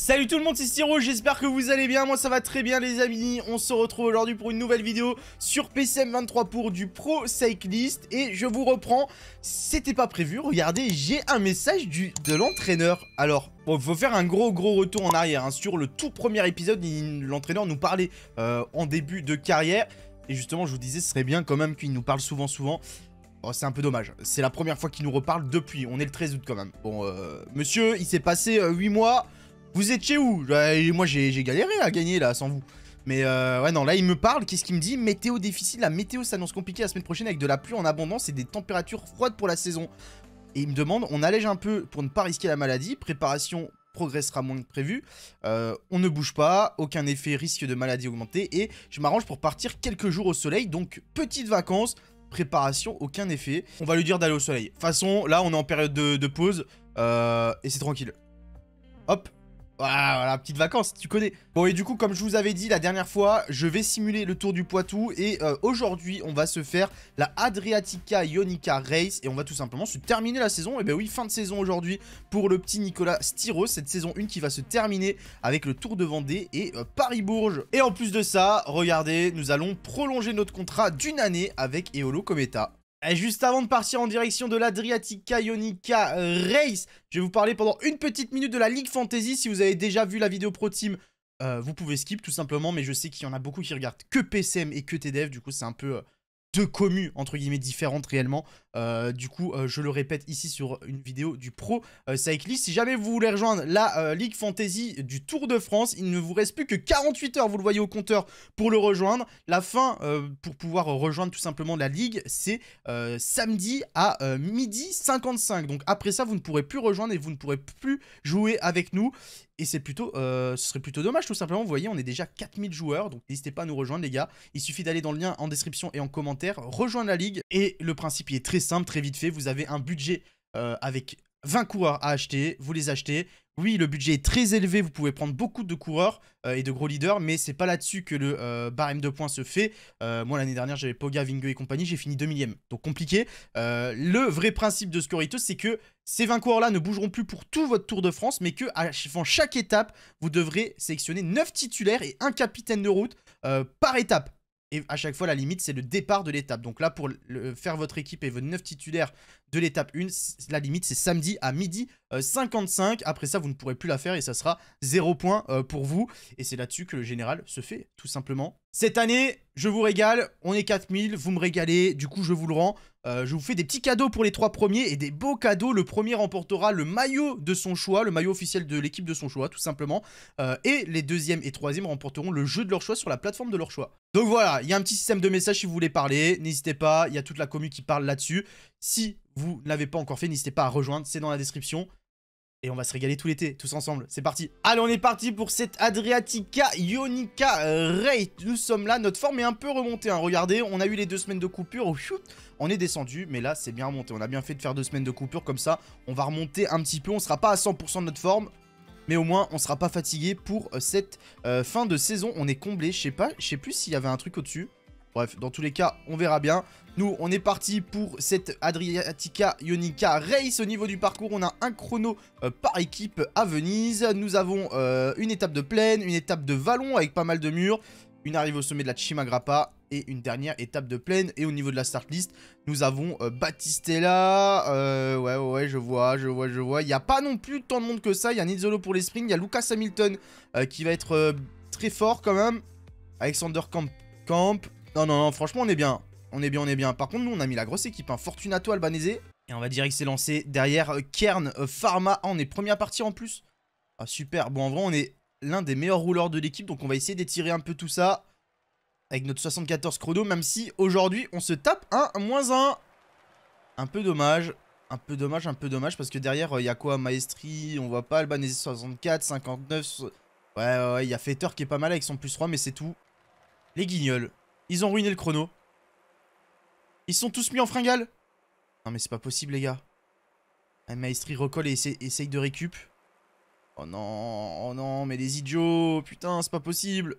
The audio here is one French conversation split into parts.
Salut tout le monde, c'est Styro, j'espère que vous allez bien, moi ça va très bien les amis, on se retrouve aujourd'hui pour une nouvelle vidéo sur PCM23 pour du Pro Cyclist et je vous reprends, c'était pas prévu, regardez, j'ai un message du, de l'entraîneur, alors Bon, faut faire un gros gros retour en arrière, hein. sur le tout premier épisode, l'entraîneur nous parlait euh, en début de carrière, et justement je vous disais ce serait bien quand même qu'il nous parle souvent souvent, Oh, c'est un peu dommage. C'est la première fois qu'il nous reparle depuis. On est le 13 août quand même. Bon, euh, monsieur, il s'est passé 8 euh, mois. Vous étiez où bah, Moi, j'ai galéré à gagner, là, sans vous. Mais euh, ouais, non, là, il me parle. Qu'est-ce qu'il me dit Météo difficile La météo s'annonce compliquée la semaine prochaine avec de la pluie en abondance et des températures froides pour la saison. Et il me demande, on allège un peu pour ne pas risquer la maladie. Préparation progressera moins que prévu. Euh, on ne bouge pas, aucun effet risque de maladie augmentée. Et je m'arrange pour partir quelques jours au soleil. Donc, petite vacances, préparation, aucun effet. On va lui dire d'aller au soleil. De toute façon, là, on est en période de, pause. Euh, et c'est tranquille. Hop, ah, voilà, petite vacances, tu connais. Bon, et du coup, comme je vous avais dit la dernière fois, je vais simuler le Tour du Poitou. Et euh, aujourd'hui, on va se faire la Adriatica Ionica Race. Et on va tout simplement se terminer la saison. Et eh ben oui, fin de saison aujourd'hui pour le petit Nicolas Styros. Cette saison 1 qui va se terminer avec le Tour de Vendée et euh, Paris-Bourges. Et en plus de ça, regardez, nous allons prolonger notre contrat d'une année avec Eolo Cometa. Eh, juste avant de partir en direction de l'Adriatica Ionica euh, Race, je vais vous parler pendant une petite minute de la Ligue Fantasy. Si vous avez déjà vu la vidéo Pro Team, euh, vous pouvez skip tout simplement, mais je sais qu'il y en a beaucoup qui regardent que PCM et que TDF, du coup c'est un peu... Euh, commu communes, entre guillemets, différentes réellement. Euh, du coup, euh, je le répète ici sur une vidéo du Pro euh, Cyclist. Si jamais vous voulez rejoindre la Ligue Fantasy du Tour de France, il ne vous reste plus que 48 heures, vous le voyez au compteur, pour le rejoindre. La fin pour pouvoir rejoindre tout simplement la Ligue, c'est samedi à midi 55. Donc après ça, vous ne pourrez plus rejoindre et vous ne pourrez plus jouer avec nous. Et c'est plutôt, euh, ce serait plutôt dommage tout simplement. Vous voyez, on est déjà 4000 joueurs, donc n'hésitez pas à nous rejoindre les gars. Il suffit d'aller dans le lien en description et en commentaire, rejoindre la ligue. Et le principe est très simple, très vite fait. Vous avez un budget euh, avec 20 coureurs à acheter, vous les achetez. Oui, le budget est très élevé, vous pouvez prendre beaucoup de coureurs euh, et de gros leaders, mais c'est pas là-dessus que le euh, barème de points se fait. Euh, moi, l'année dernière, j'avais Poga, et compagnie, j'ai fini 2 millième, donc compliqué. le vrai principe de Scorito, c'est que ces 20 coureurs-là ne bougeront plus pour tout votre Tour de France, mais que avant chaque étape, vous devrez sélectionner 9 titulaires et un capitaine de route par étape. Et à chaque fois, la limite, c'est le départ de l'étape. Donc là, pour faire votre équipe et vos 9 titulaires de l'étape 1. La limite, c'est samedi à midi 55. Euh, Après ça, vous ne pourrez plus la faire et ça sera 0 points euh, pour vous. Et c'est là-dessus que le général se fait, tout simplement. Cette année, je vous régale. On est 4000, vous me régalez. Du coup, je vous le rends. Euh, je vous fais des petits cadeaux pour les trois premiers et des beaux cadeaux. Le premier remportera le maillot de son choix, le maillot officiel de l'équipe de son choix, tout simplement. et les deuxièmes et troisièmes remporteront le jeu de leur choix sur la plateforme de leur choix. Donc voilà, il y a un petit système de messages si vous voulez parler. N'hésitez pas, il y a toute la commu qui parle là-dessus. Si vous ne l'avez pas encore fait, n'hésitez pas à rejoindre, c'est dans la description. Et on va se régaler tout l'été, tous ensemble. C'est parti. Allez, on est parti pour cette Adriatica Ionica Raid. Nous sommes là, notre forme est un peu remontée. Hein. Regardez, on a eu les deux semaines de coupure. Oh, on est descendu, mais là, c'est bien remonté. On a bien fait de faire deux semaines de coupure comme ça. On va remonter un petit peu. On sera pas à 100% de notre forme. Mais au moins, on ne sera pas fatigué pour euh, cette euh, fin de saison. On est comblé. Je sais pas, je sais plus s'il y avait un truc au-dessus. Bref, dans tous les cas, on verra bien. Nous, on est parti pour cette Adriatica Ionica Race. Au niveau du parcours, on a un chrono euh, par équipe à Venise. Nous avons euh, une étape de plaine, une étape de vallon avec pas mal de murs, une arrivée au sommet de la Chimagrappa et une dernière étape de plaine. Et au niveau de la start list, nous avons euh, Battistella. ouais, ouais, je vois, je vois, je vois. Il n'y a pas non plus tant de monde que ça. Il y a Nizolo pour les sprints. Il y a Lucas Hamilton qui va être très fort quand même. Alexander Camp, Camp non, non, non, franchement, on est bien. On est bien, on est bien. Par contre, nous, on a mis la grosse équipe. un hein. Fortunato Albanese. Et on va dire qu'il s'est lancé derrière euh, Kern, euh, Pharma. Ah, on est premier à en plus. Ah, super. Bon, en vrai, on est l'un des meilleurs rouleurs de l'équipe. Donc, on va essayer d'étirer un peu tout ça avec notre 74 chrono. Même si, aujourd'hui, on se tape un moins un Un peu dommage. Un peu dommage, un peu dommage. Parce que derrière, euh, il y a quoi Maestri, on voit pas. Albanese 64, 59. Ouais, ouais, il y a Fetter qui est pas mal avec son plus 3, mais c'est tout. Les guignols. Ils ont ruiné le chrono. Ils sont tous mis en fringale. Non mais c'est pas possible les gars. Maestri recolle et essaye de récup. Oh non, oh non, mais les idiots, putain, c'est pas possible.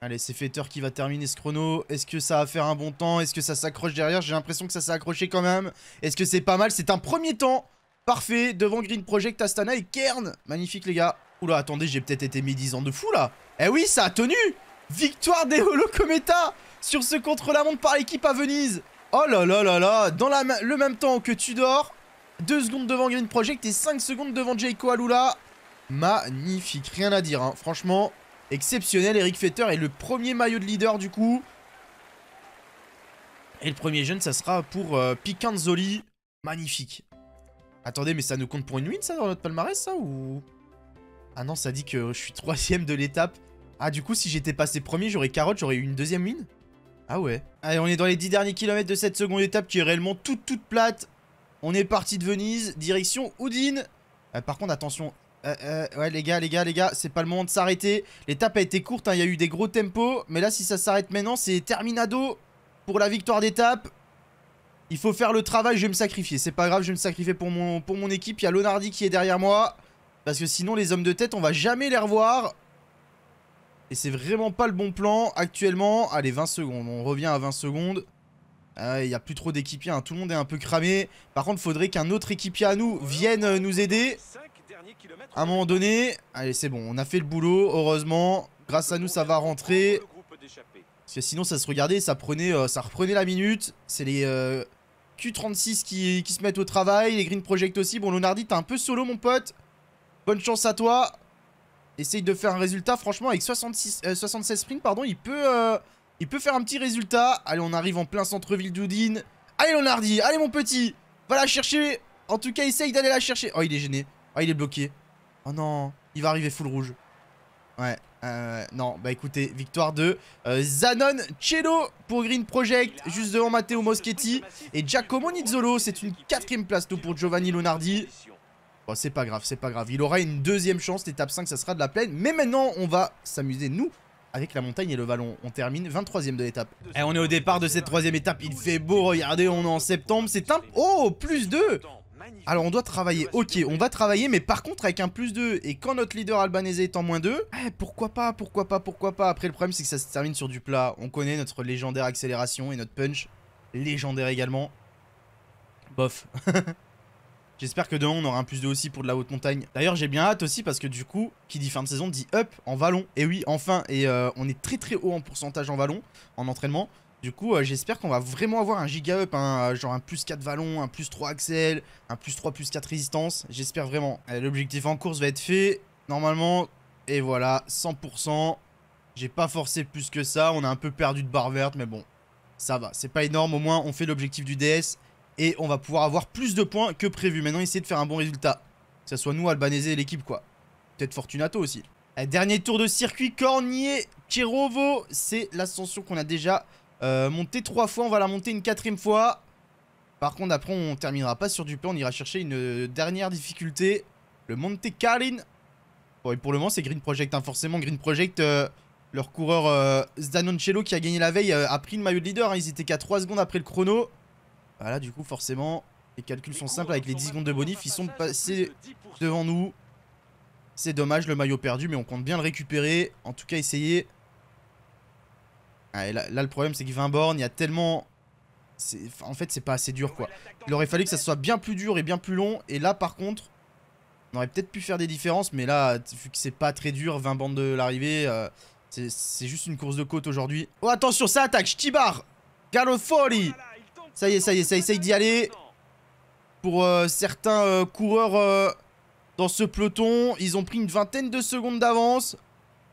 Allez, c'est Fetter qui va terminer ce chrono. Est-ce que ça va faire un bon temps Est-ce que ça s'accroche derrière J'ai l'impression que ça s'est accroché quand même. Est-ce que c'est pas mal C'est un premier temps parfait devant Green Project, Astana et Kern. Magnifique, les gars. Oula, attendez, j'ai peut-être été médisant de fou, là. Eh oui, ça a tenu Victoire des Holo sur ce contre-la-montre par l'équipe à Venise. Oh là là là là, dans le même temps que dors, 2 secondes devant Green Project et 5 secondes devant Jayco Alula. Magnifique, rien à dire, hein. franchement, exceptionnel. Eric Fetter est le premier maillot de leader du coup. Et le premier jeune, ça sera pour euh, Picanzoli. Magnifique. Attendez, mais ça nous compte pour une win, ça, dans notre palmarès, ça, ou... Ah non, ça dit que je suis troisième de l'étape. Ah, du coup, si j'étais passé premier, j'aurais carotte, j'aurais eu une deuxième win ah ouais. Allez, on est dans les 10 derniers kilomètres de cette seconde étape qui est réellement toute toute plate. On est parti de Venise, direction Udine. Euh, par contre, attention. Euh, euh, ouais, les gars, les gars, les gars, c'est pas le moment de s'arrêter. L'étape a été courte, hein. il y a eu des gros tempos. Mais là, si ça s'arrête maintenant, c'est terminado pour la victoire d'étape. Il faut faire le travail, je vais me sacrifier. C'est pas grave, je vais me sacrifier pour mon, pour mon équipe. Il y a Lonardi qui est derrière moi. Parce que sinon, les hommes de tête, on va jamais les revoir. Et c'est vraiment pas le bon plan actuellement. Allez, 20 secondes. On revient à 20 secondes. Ah, il n'y a plus trop d'équipiers. Hein. Tout le monde est un peu cramé. Par contre, il faudrait qu'un autre équipier à nous vienne euh, nous aider. À un moment donné. Allez, c'est bon. On a fait le boulot. Heureusement. Grâce à nous, ça va rentrer. Parce que sinon, ça se regardait. Ça, prenait, euh, ça reprenait la minute. C'est les... Euh, Q36 qui, qui se mettent au travail, les Green Project aussi. Bon, Lonardi, t'es un peu solo, mon pote. Bonne chance à toi essaye de faire un résultat. Franchement, avec 66, 76 euh, sprints, pardon, il peut, euh, il peut faire un petit résultat. Allez, on arrive en plein centre-ville d'Oudine. Allez, Lonardi, allez, mon petit. Va la chercher. En tout cas, essaye d'aller la chercher. Oh, il est gêné. Oh, il est bloqué. Oh non, il va arriver full rouge. Ouais, euh, non, bah écoutez, victoire de Zanon Cello pour Green Project, juste devant Matteo Moschetti et Giacomo Nizzolo. C'est une quatrième place tout pour Giovanni Lonardi. Oh, c'est pas grave, c'est pas grave. Il aura une deuxième chance, l'étape 5, ça sera de la plaine. Mais maintenant, on va s'amuser, nous, avec la montagne et le vallon. On termine 23ème de l'étape. Et eh, on est au départ de cette troisième étape. Il fait beau, regardez, on est en septembre. C'est un... Oh, plus 2 alors on doit travailler, ok on va travailler mais par contre avec un plus 2 et quand notre leader albanais est en moins 2 eh, Pourquoi pas, pourquoi pas, pourquoi pas Après le problème c'est que ça se termine sur du plat, on connaît notre légendaire accélération et notre punch Légendaire également Bof J'espère que demain on aura un plus 2 aussi pour de la haute montagne. D'ailleurs j'ai bien hâte aussi parce que du coup, qui dit fin de saison dit up en vallon. Et oui, enfin, et euh, on est très très haut en pourcentage en vallon, en entraînement. Du coup, euh, j'espère qu'on va vraiment avoir un giga up, hein, euh, genre un plus 4 vallon, un plus 3 axel, un plus 3 plus 4 résistance. J'espère vraiment. L'objectif en course va être fait, normalement. Et voilà, 100%. J'ai pas forcé plus que ça, on a un peu perdu de barre verte, mais bon, ça va. C'est pas énorme, au moins on fait l'objectif du DS et on va pouvoir avoir plus de points que prévu. Maintenant, essayer de faire un bon résultat. Que ce soit nous, Albanese et l'équipe, quoi. Peut-être Fortunato aussi. Euh, dernier tour de circuit, Cornier, Cherovo. C'est l'ascension qu'on a déjà euh, montée trois fois. On va la monter une quatrième fois. Par contre, après, on terminera pas sur du plan. On ira chercher une euh, dernière difficulté. Le Monte Carlin. pour le moment, c'est Green Project. Hein. Forcément, Green Project, leur coureur Zdanoncello qui a gagné la veille, a pris le maillot de leader. Hein. Ils étaient qu'à 3 secondes après le chrono. Bah, là, du coup, forcément, les calculs sont simples. Avec les 10 secondes de bonif, ils sont passés devant nous. C'est dommage, le maillot perdu, mais on compte bien le récupérer. En tout cas, essayer. là, le problème, c'est que 20 bornes, il y a tellement... En fait, c'est pas assez dur, quoi. Il aurait fallu que ça soit bien plus dur et bien plus long. Et là, par contre, on aurait peut-être pu faire des différences, mais là, vu que c'est pas très dur, 20 bornes de l'arrivée, euh, c'est juste une course de côte aujourd'hui. Oh, attention, ça attaque, barre folie ça y est, ça y est, ça essaye d'y aller. Pour euh, certains euh, coureurs euh, dans ce peloton, ils ont pris une vingtaine de secondes d'avance.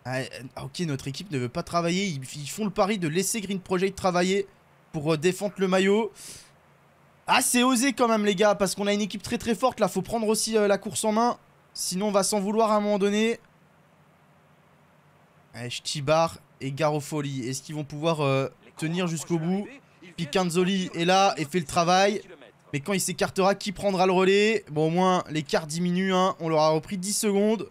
Ah, ah, ok, notre équipe ne veut pas travailler. Ils, font le pari de laisser Green Project travailler pour défendre le maillot. Ah, c'est osé quand même, les gars, parce qu'on a une équipe très très forte. Là, faut prendre aussi la course en main. Sinon, on va s'en vouloir à un moment donné. Eh, Allez, et Garofoli. Est-ce qu'ils vont pouvoir tenir jusqu'au bout Piganzoli est là et fait le travail. Mais quand il s'écartera, qui prendra le relais Bon, au moins, l'écart diminue. Hein. On leur a repris 10 secondes.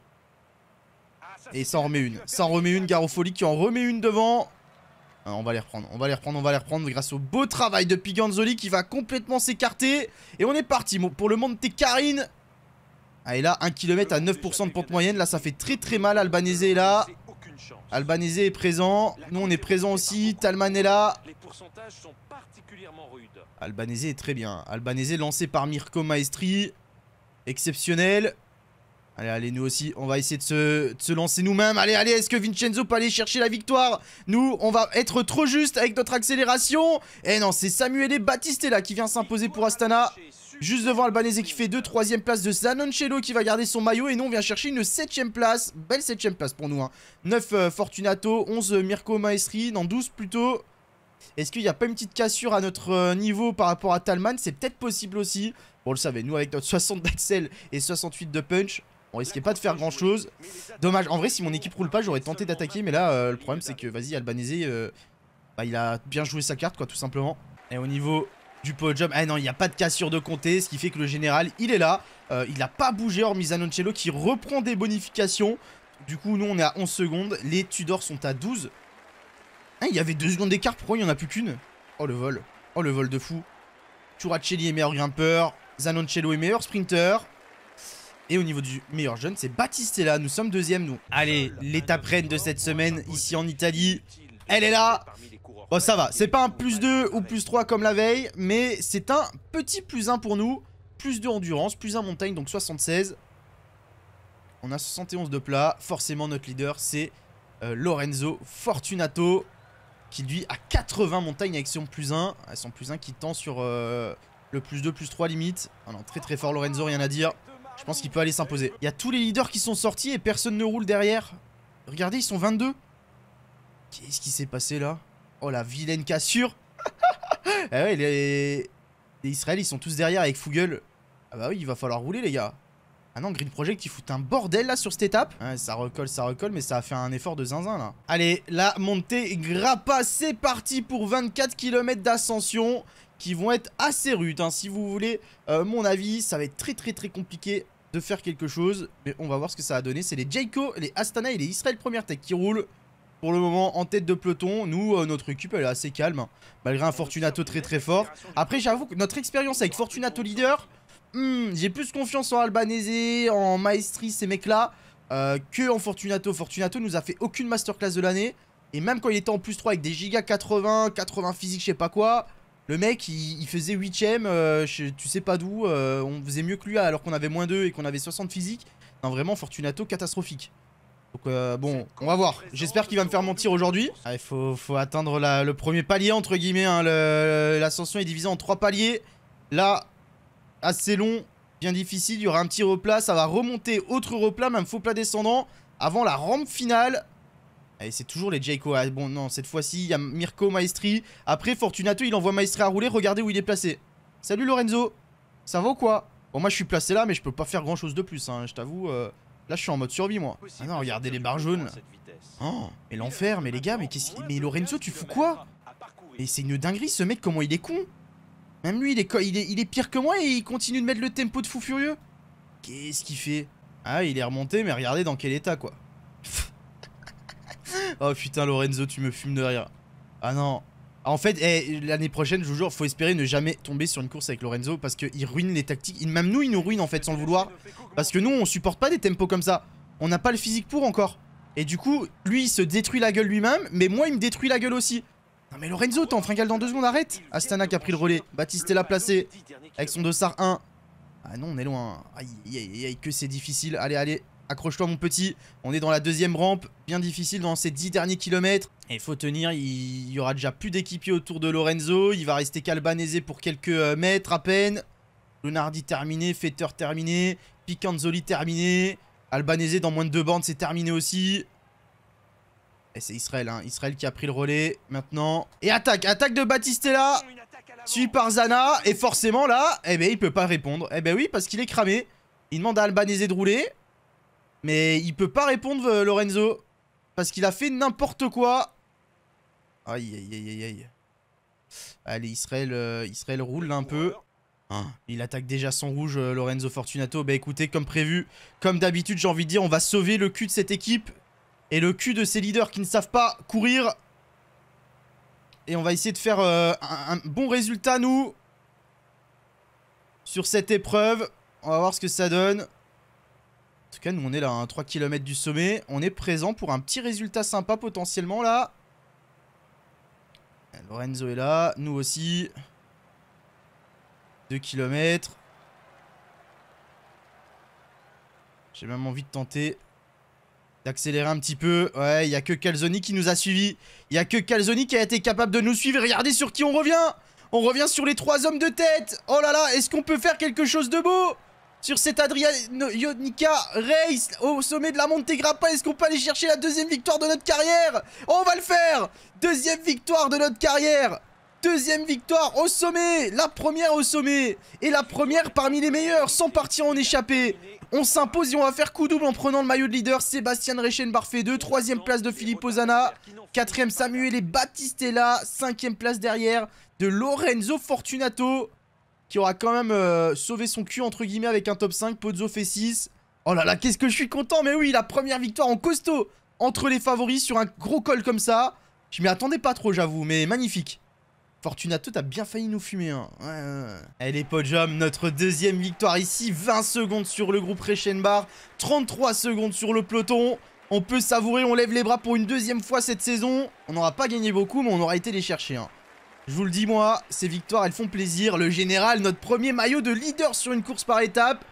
Et ça en remet une. Ça en remet une. Garofoli qui en remet une devant. Ah, on va les reprendre, on va les reprendre, on va les reprendre grâce au beau travail de Piganzoli qui va complètement s'écarter. Et on est parti pour le Monte Carine. Karine. Ah, et là, 1 km à 9% de pente moyenne. Là, ça fait très très mal. Albanese est là. Albanese est présent. Nous, on est présent aussi. Talman est là. Albanese est très bien. Albanese lancé par Mirko Maestri. Exceptionnel. Allez, allez, nous aussi, on va essayer de se, de se lancer nous-mêmes. Allez, allez, est-ce que Vincenzo peut aller chercher la victoire Nous, on va être trop juste avec notre accélération. Et eh non, c'est Samuel et là qui vient s'imposer pour Astana. Juste devant Albanese qui fait 2, troisième place de Zanoncello qui va garder son maillot. Et nous, on vient chercher une 7 place. Belle 7ème place pour nous. 9 hein. euh, Fortunato, 11 Mirko Maestri, non 12 plutôt. Est-ce qu'il n'y a pas une petite cassure à notre euh, niveau par rapport à Talman C'est peut-être possible aussi. Bon, le savait, nous avec notre 60 d'axel et 68 de punch, on risquait pas de faire grand chose. Dommage, en vrai, si mon équipe roule pas, j'aurais tenté d'attaquer. Mais là, euh, le problème, c'est que, vas-y, Albanese, euh, bah, il a bien joué sa carte, quoi, tout simplement. Et au niveau du podium. Ah non, il n'y a pas de cassure de comté, ce qui fait que le général, il est là. il n'a pas bougé, hormis cello qui reprend des bonifications. Du coup, nous, on est à 11 secondes. Les Tudors sont à 12. Hein, il y avait deux secondes d'écart, pourquoi il n'y en a plus qu'une Oh le vol. Oh le vol de fou. Turacelli est meilleur grimpeur. Zanoncello est meilleur sprinter. Et au niveau du meilleur jeune, c'est Battistella. Nous sommes deuxième, nous. Allez, l'étape reine de cette semaine, ici en Italie. Elle est là Oh ça va. C'est pas un plus 2 ou plus 3 comme la veille, mais c'est un petit plus 1 pour nous. Plus 2 endurance, plus 1 montagne, donc 76. On a 71 de plat. Forcément, notre leader, c'est euh, Lorenzo Fortunato qui lui a 80 montagnes avec son plus 1. Son plus 1 qui tend sur euh, le plus 2, plus 3 limite. Ah non, très très fort Lorenzo, rien à dire. Je pense qu'il peut aller s'imposer. Il y a tous les leaders qui sont sortis et personne ne roule derrière. Regardez, ils sont 22. Qu'est-ce qui s'est passé là Oh la vilaine cassure Eh ouais, les... les ils sont tous derrière avec Fugel. Ah bah oui, il va falloir rouler les gars. Ah non, Green Project, qui fout un bordel là sur cette étape. ça recolle, ça recolle, mais ça a fait un effort de zinzin là. Allez, la montée Grappa, c'est parti pour 24 km d'ascension qui vont être assez rudes. Hein. Si vous voulez euh, mon avis, ça va être très très très compliqué de faire quelque chose. Mais on va voir ce que ça a donné. C'est les Jayco, les Astana et les Israel Première Tech qui roulent. Pour le moment, en tête de peloton, nous, euh, notre équipe, elle est assez calme. Malgré un Fortunato très très fort. Après, j'avoue que notre expérience avec Fortunato Leader, Hmm, j'ai plus confiance en Albanese, en Maestri, ces mecs-là, euh, que en Fortunato. Fortunato nous a fait aucune masterclass de l'année. Et même quand il était en plus 3 avec des giga 80, 80 physiques, je sais pas quoi, le mec, il, faisait 8ème, euh, tu sais pas d'où, euh, on faisait mieux que lui alors qu'on avait moins 2 et qu'on avait 60 physiques. Non, vraiment, Fortunato, catastrophique. Donc bon, on va voir. J'espère qu'il va me faire mentir aujourd'hui. Ah, il faut, atteindre le premier palier, entre guillemets. Hein, l'ascension est divisée en trois paliers. Là, assez long, bien difficile. Il y aura un petit replat, ça va remonter, autre replat, même faux plat descendant, avant la rampe finale. Et c'est toujours les Jayco. Ah, bon, non, cette fois-ci, il y a Mirko Maestri. Après, Fortunato, il envoie Maestri à rouler. Regardez où il est placé. Salut Lorenzo. Ça va ou quoi Bon, moi, je suis placé là, mais je peux pas faire grand-chose de plus, hein. je t'avoue. Euh, là, je suis en mode survie, moi. Ah non, regardez les barres jaunes. Oh, mais l'enfer, mais les gars, mais, mais Lorenzo, tu fous quoi Mais c'est une dinguerie, ce mec, comment il est con même lui, il est, il est, il est pire que moi et il continue de mettre le tempo de fou furieux. Qu'est-ce qu'il fait Ah, il est remonté, mais regardez dans quel état, quoi. oh putain, Lorenzo, tu me fumes de rire. Ah non. Ah, en fait, eh, l'année prochaine, je vous jure, faut espérer ne jamais tomber sur une course avec Lorenzo parce qu'il ruine les tactiques. Même nous, il nous ruine en fait sans le vouloir. Parce que nous, on supporte pas des tempos comme ça. On n'a pas le physique pour encore. Et du coup, lui, il se détruit la gueule lui-même, mais moi, il me détruit la gueule aussi. Non mais Lorenzo, t'es en fringale dans deux secondes, arrête Astana qui a pris le relais, Baptiste est là placé, avec son dossard 1. Ah non, on est loin. Aïe, aïe, aïe, que c'est difficile. Allez, allez, accroche-toi mon petit. On est dans la deuxième rampe, bien difficile dans ces 10 derniers kilomètres. Et il faut tenir, il y aura déjà plus d'équipiers autour de Lorenzo. Il va rester calbanisé pour quelques euh, mètres à peine. Lunardi terminé, Fetter terminé, Picanzoli terminé. Albanese dans moins de deux bandes, c'est terminé aussi c'est Israël, hein. Israël qui a pris le relais maintenant. Et attaque, attaque de Batistella Suivi par Zana. Et forcément là, eh ben il peut pas répondre. Eh ben oui, parce qu'il est cramé. Il demande à Albanese de rouler. Mais il peut pas répondre euh, Lorenzo. Parce qu'il a fait n'importe quoi. Aïe aïe aïe aïe Allez, Israël, euh, Israël roule un peu. Hein, il attaque déjà son rouge, euh, Lorenzo Fortunato. Bah écoutez, comme prévu, comme d'habitude, j'ai envie de dire, on va sauver le cul de cette équipe. Et le cul de ces leaders qui ne savent pas courir. Et on va essayer de faire euh, un, bon résultat, nous. Sur cette épreuve. On va voir ce que ça donne. En tout cas, nous, on est là, à 3 km du sommet. On est présent pour un petit résultat sympa, potentiellement, là. Lorenzo est là, nous aussi. 2 km. J'ai même envie de tenter D'accélérer un petit peu. Ouais, il n'y a que Calzoni qui nous a suivis. Il n'y a que Calzoni qui a été capable de nous suivre. Regardez sur qui on revient On revient sur les trois hommes de tête Oh là là, est-ce qu'on peut faire quelque chose de beau sur cette Ionica Race au sommet de la Monte Grappa. Est-ce qu'on peut aller chercher la deuxième victoire de notre carrière On va le faire Deuxième victoire de notre carrière Deuxième victoire au sommet La première au sommet Et la première parmi les meilleurs sans partir en échappée on s'impose et on va faire coup double en prenant le maillot de leader. Sébastien Rechen fait 2. Troisième place de Philippe Ozana. Quatrième Samuel et Battistella. Cinquième place derrière de Lorenzo Fortunato. Qui aura quand même euh, sauvé son cul entre guillemets avec un top 5. Pozzo fait 6. Oh là là, qu'est-ce que je suis content. Mais oui, la première victoire en costaud entre les favoris sur un gros col comme ça. Je m'y attendais pas trop, j'avoue, mais magnifique. Fortunato, t'as bien failli nous fumer, hein. Allez, notre deuxième victoire ici. 20 secondes sur le groupe Reichenbach, 33 secondes sur le peloton. On peut savourer, on lève les bras pour une deuxième fois cette saison. On n'aura pas gagné beaucoup, mais on aura été les chercher, hein. Je vous le dis, moi, ces victoires, elles font plaisir. Le général, notre premier maillot de leader sur une course par étape.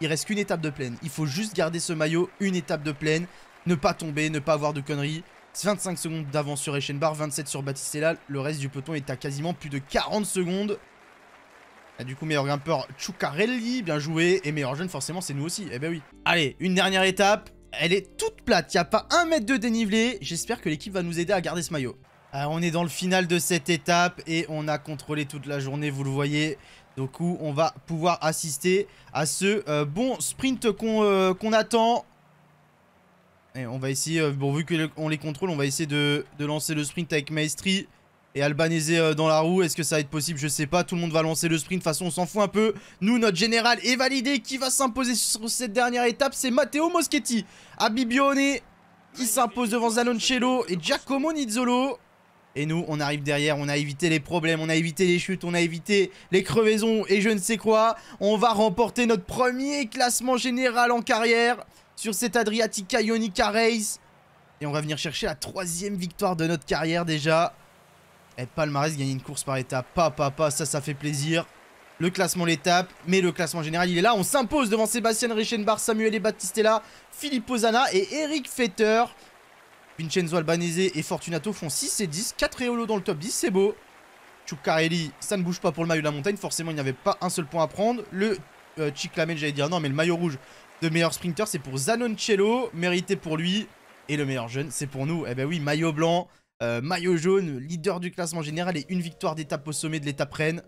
Il reste qu'une étape de plaine. Il faut juste garder ce maillot, une étape de plaine. Ne pas tomber, ne pas avoir de conneries. 25 secondes d'avance sur Eschenbar, 27 sur Battistella, Le reste du peloton est à quasiment plus de 40 secondes. Ah, du coup, meilleur grimpeur, Chukarelli, bien joué. Et meilleur jeune, forcément, c'est nous aussi. Eh ben oui. Allez, une dernière étape. Elle est toute plate, il n'y a pas un mètre de dénivelé. J'espère que l'équipe va nous aider à garder ce maillot. Ah, on est dans le final de cette étape et on a contrôlé toute la journée, vous le voyez. Donc, on va pouvoir assister à ce euh, bon sprint qu'on euh, attend on va essayer, euh, bon vu qu'on les contrôle, on va essayer de, lancer le sprint avec Maestri et Albanese euh, dans la roue. Est-ce que ça va être possible Je sais pas. Tout le monde va lancer le sprint. De toute façon, on s'en fout un peu. Nous, notre général est validé. Qui va s'imposer sur cette dernière étape C'est Matteo Moschetti. Abibione qui s'impose devant Zaloncello et Giacomo Nizzolo. Et nous, on arrive derrière, on a évité les problèmes, on a évité les chutes, on a évité les crevaisons et je ne sais quoi. On va remporter notre premier classement général en carrière sur cette Adriatica Ionica Race. Et on va venir chercher la troisième victoire de notre carrière déjà. Et eh, palmarès gagne une course par étape. Pas, pas, pas, ça, ça fait plaisir. Le classement l'étape, mais le classement général, il est là. On s'impose devant Sébastien Reichenbach, Samuel et Battistella, Filippo Zana et Eric Fetter. Vincenzo Albanese et Fortunato font 6 et 10. 4 Eolo dans le top 10, c'est beau. Chukarelli, ça ne bouge pas pour le maillot de la montagne. Forcément, il n'y avait pas un seul point à prendre. Le euh, Chiclamel, j'allais dire non, mais le maillot rouge, de meilleur sprinter, c'est pour Zanoncello, mérité pour lui. Et le meilleur jeune, c'est pour nous. Eh ben oui, maillot blanc, euh, maillot jaune, leader du classement général et une victoire d'étape au sommet de l'étape Rennes.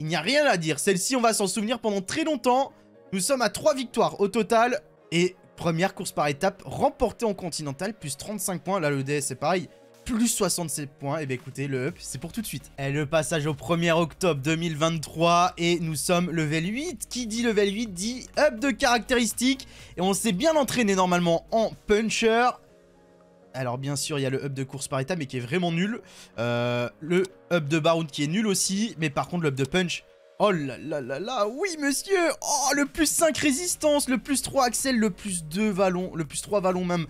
Il n'y a rien à dire. Celle-ci, on va s'en souvenir pendant très longtemps. Nous sommes à 3 victoires au total. Et première course par étape remportée en continental, plus 35 points. Là, le DS, c'est pareil plus 67 points. Et eh bien écoutez, le up, c'est pour tout de suite. Et eh, le passage au 1er octobre 2023 et nous sommes level 8. Qui dit level 8 dit up de caractéristiques. Et on s'est bien entraîné normalement en puncher. Alors bien sûr, il y a le up de course par état, mais qui est vraiment nul. Euh, le up de bound qui est nul aussi. Mais par contre, le up de punch... Oh là là là là, oui monsieur Oh, le plus 5 résistance, le plus 3 Axel, le plus 2 vallon, le plus 3 vallon même.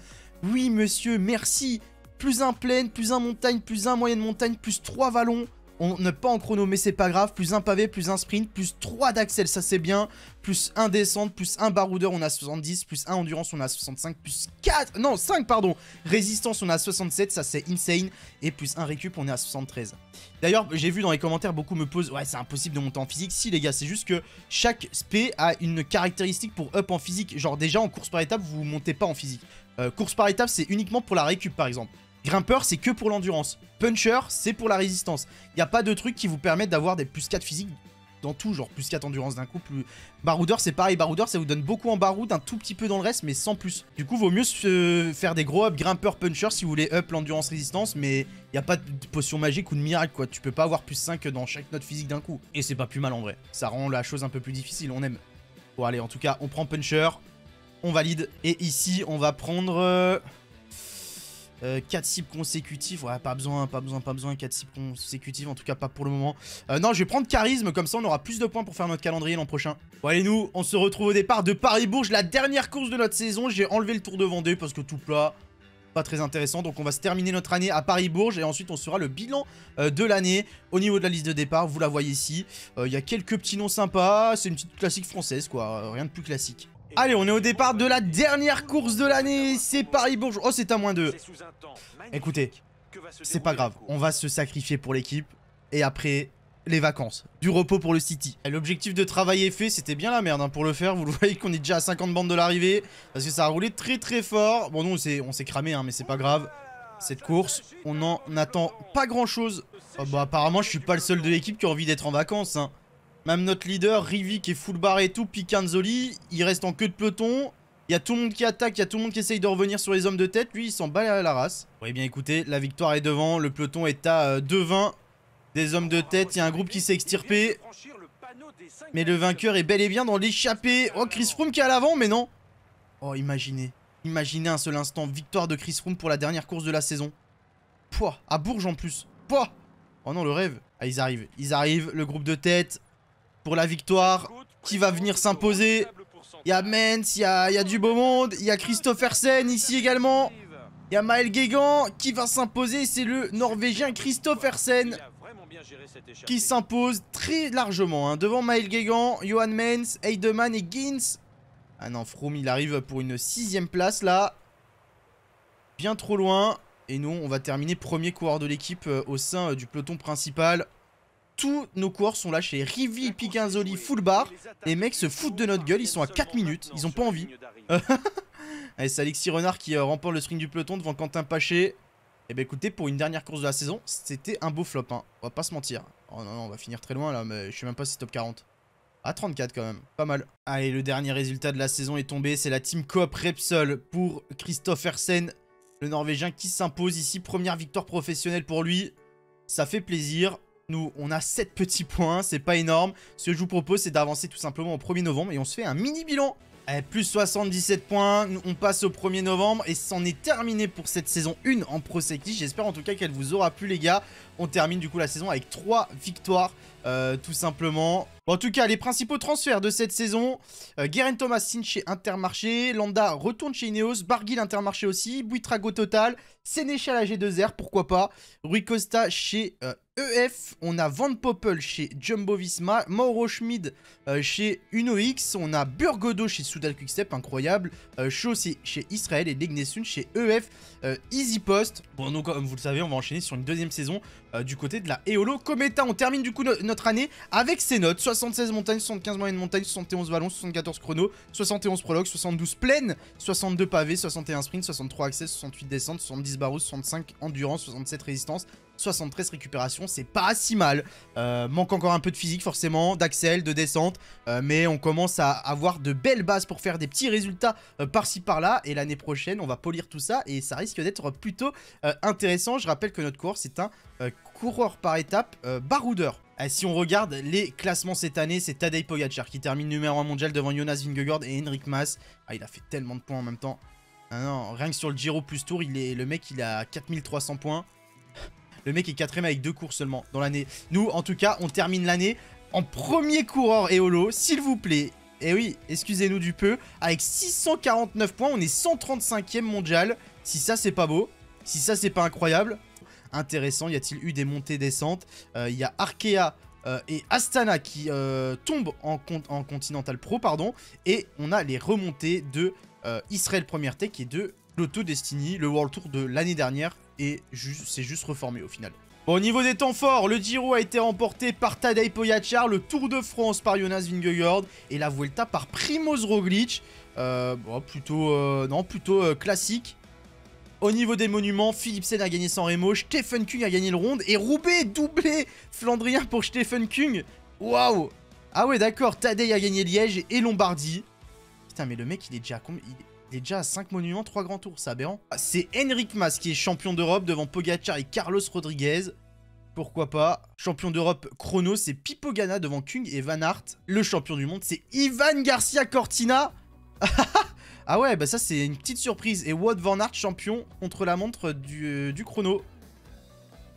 Oui monsieur, merci plus un plaine, plus un montagne, plus un moyenne montagne, plus trois vallons. On ne pas en chrono, mais c'est pas grave. Plus un pavé, plus un sprint, plus trois d'axel, ça c'est bien. Plus un descente, plus un baroudeur, on a 70. Plus un endurance, on a 65. Plus 4, non, 5, pardon. Résistance, on a 67, ça c'est insane. Et plus un récup, on est à 73. D'ailleurs, j'ai vu dans les commentaires, beaucoup me posent Ouais, c'est impossible de monter en physique. Si, les gars, c'est juste que chaque spé a une caractéristique pour up en physique. Genre, déjà en course par étape, vous montez pas en physique. Euh, course par étape, c'est uniquement pour la récup, par exemple. Grimpeur, c'est que pour l'endurance. Puncher, c'est pour la résistance. Il n'y a pas de truc qui vous permette d'avoir des plus 4 physiques dans tout, genre plus 4 endurance d'un coup, plus... Baroudeur, c'est pareil, baroudeur, ça vous donne beaucoup en baroude, un tout petit peu dans le reste, mais sans plus. Du coup, vaut mieux faire des gros up grimpeur, puncher, si vous voulez up l'endurance, résistance, mais il n'y a pas de potion magique ou de miracle, quoi. Tu peux pas avoir plus 5 dans chaque note physique d'un coup. Et c'est pas plus mal en vrai. Ça rend la chose un peu plus difficile, on aime. Bon, allez, en tout cas, on prend puncher, on valide, et ici, on va prendre... Euh, 4 euh, cibles consécutives, ouais pas besoin, pas besoin, pas besoin, 4 cibles consécutives, en tout cas pas pour le moment. Euh, non je vais prendre charisme, comme ça on aura plus de points pour faire notre calendrier l'an prochain. Bon allez nous, on se retrouve au départ de Paris-Bourges, la dernière course de notre saison, j'ai enlevé le Tour de Vendée parce que tout plat, pas très intéressant. Donc on va se terminer notre année à Paris-Bourges et ensuite on sera le bilan euh, de l'année. Au niveau de la liste de départ, vous la voyez ici. Il y a quelques petits noms sympas, c'est une petite classique française quoi, rien de plus classique. Allez, on est au départ de la dernière course de l'année. C'est Paris Bourges. Oh, c'est à moins 2, Écoutez, c'est pas grave. On va se sacrifier pour l'équipe. Et après, les vacances. Du repos pour le City. L'objectif de travail est fait. C'était bien la merde hein, pour le faire. Vous le voyez qu'on est déjà à 50 bandes de l'arrivée. Parce que ça a roulé très très fort. Bon, nous, on s'est cramé, hein, mais c'est pas grave. Cette course, on n'en attend pas grand chose. Oh, bah, apparemment, je suis pas le seul de l'équipe qui a envie d'être en vacances. Hein. Même notre leader, Rivi qui est full bar et tout, Picanzoli, il reste en queue de peloton. Il y a tout le monde qui attaque, il y a tout le monde qui essaye de revenir sur les hommes de tête. Lui, il s'en bat la race. Oui, bien, écoutez, la victoire est devant. Le peloton est à 2-20 euh, des hommes de tête. Il y a un groupe qui s'est extirpé. Mais le vainqueur est bel et bien dans l'échappée. Oh, Chris Froome qui est à l'avant, mais non. Oh, imaginez. Imaginez un seul instant. Victoire de Chris Froome pour la dernière course de la saison. Pouah, à Bourges en plus. Pouah. Oh non, le rêve. Ah, ils arrivent. Ils arrivent. Le groupe de tête pour la victoire. Qui va venir s'imposer Il y a Mens, il y a, du beau monde. Il y a Christophersen ici également. Il y a Maël Guégan qui va s'imposer. C'est le Norvégien Christophersen qui s'impose très largement. Hein. devant Maël Guégan, Johan Mens, Heidemann et Gins. Ah non, Froome, il arrive pour une sixième place là. Bien trop loin. Et nous, on va terminer premier coureur de l'équipe euh, au sein euh, du peloton principal tous nos coureurs sont là chez Rivi, Piquinzoli, full bar. Les mecs se foutent de notre gueule, ils sont à 4 minutes, ils ont pas envie. Allez, c'est Alexis Renard qui euh, remporte le sprint du peloton devant Quentin Paché. Eh ben écoutez, pour une dernière course de la saison, c'était un beau flop, hein. on va pas se mentir. Oh non, non, on va finir très loin là, mais je sais même pas si c'est top 40. À 34 quand même, pas mal. Allez, le dernier résultat de la saison est tombé, c'est la Team Coop Repsol pour Christophe Hersen, le Norvégien qui s'impose ici. Première victoire professionnelle pour lui, ça fait plaisir. Nous, on a 7 petits points, c'est pas énorme. Ce que je vous propose, c'est d'avancer tout simplement au 1er novembre et on se fait un mini bilan. Eh, plus 77 points, on passe au 1er novembre et c'en est terminé pour cette saison 1 en Pro J'espère en tout cas qu'elle vous aura plu les gars. On termine du coup la saison avec 3 victoires euh, tout simplement. en tout cas, les principaux transferts de cette saison, euh, Guérin Guerin Thomas signe chez Intermarché, Landa retourne chez Ineos, Barguil Intermarché aussi, Buitrago Total, Sénéchal à G2R, pourquoi pas, Rui Costa chez euh, EF, on a Van Poppel chez Jumbo Visma, Mauro Schmid euh, chez chez X, on a Burgodo chez Soudal Quickstep, incroyable, euh, chez Israël et Legnesun chez EF, euh, Easy Post. Bon, donc comme vous le savez, on va enchaîner sur une deuxième saison euh, du côté de la Eolo Cometa. On termine du coup notre année avec ces notes 76 montagnes, 75 moyennes montagnes, 71 ballons, 74 chronos, 71 prologues, 72 plaines, 62 pavés, 61 sprints, 63 accès, 68 descentes, 70 barous, 65 endurance, 67 résistance. 73 récupérations c'est pas si mal. Euh, manque encore un peu de physique forcément, d'accès, de descente, euh, mais on commence à avoir de belles bases pour faire des petits résultats euh, par-ci par-là, et l'année prochaine on va polir tout ça, et ça risque d'être plutôt intéressant. Je rappelle que notre course c'est un coureur par étape baroudeur. Si on regarde les classements cette année, c'est Tadej Pogacar qui termine numéro 1 mondial devant Jonas Vingegaard et Henrik Maas Ah, il a fait tellement de points en même temps. Ah rien que sur le Giro plus Tour, il est, le mec il a 4300 points. Le mec est quatrième avec deux cours seulement dans l'année. Nous, en tout cas, on termine l'année en premier coureur Eolo, s'il vous plaît. Et eh oui, excusez-nous du peu. Avec 649 points, on est 135e mondial. Si ça, c'est pas beau. Si ça, c'est pas incroyable. Intéressant, y a-t-il eu des montées-descentes Il euh, y a Arkea euh, et Astana qui euh, tombent en, en, Continental Pro, pardon. Et on a les remontées de Israël Première Tech et de l'Auto Destiny, le World Tour de l'année dernière et c'est juste reformé au final. Bon, au niveau des temps forts, le Giro a été remporté par Tadej Pogacar, le Tour de France par Jonas Vingegaard et la Vuelta par Primoz Roglic. Euh, bon, plutôt, euh, non, plutôt euh, classique. Au niveau des monuments, Philipsen a gagné San Remo, Stephen Kung a gagné le ronde et Roubaix doublé Flandrien pour Stephen Kung. Waouh Ah ouais, d'accord, Tadej a gagné Liège et Lombardie. Putain, mais le mec, il est déjà combien déjà à 5 monuments, 3 grands tours, ça aberrant. C'est Henrik Mas qui est champion d'Europe devant Pogacar et Carlos Rodriguez. Pourquoi pas Champion d'Europe chrono, c'est Pipo Gana devant Kung et Van Art. Le champion du monde, c'est Ivan Garcia Cortina. ah ouais, bah ça c'est une petite surprise. Et Wout Van Aert, champion contre la montre du, euh, chrono.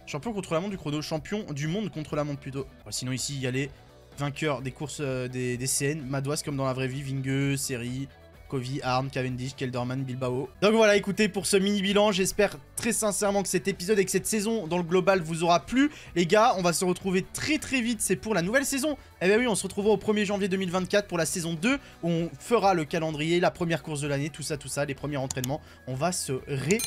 Champion contre la montre du chrono, champion du monde contre la montre plutôt. sinon ici, il y a les vainqueurs des courses euh, des, CN, Madoise comme dans la vraie vie, Vingue, série. Kovi, Arn, Cavendish, Kelderman, Bilbao. Donc voilà, écoutez, pour ce mini-bilan, j'espère très sincèrement que cet épisode et que cette saison dans le global vous aura plu. Les gars, on va se retrouver très très vite, c'est pour la nouvelle saison. Eh bien oui, on se retrouvera au 1er janvier 2024 pour la saison 2, où on fera le calendrier, la première course de l'année, tout ça, tout ça, les premiers entraînements. On va se régaler.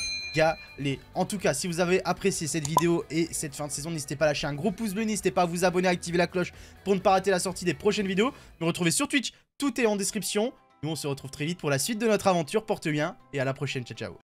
En tout cas, si vous avez apprécié cette vidéo et cette fin de saison, n'hésitez pas à lâcher un gros pouce bleu, n'hésitez pas à vous abonner, à activer la cloche pour ne pas rater la sortie des prochaines vidéos. Me retrouver sur Twitch, tout est en description. Nous, on se retrouve très vite pour la suite de notre aventure. Porte bien et à la prochaine. Ciao, ciao.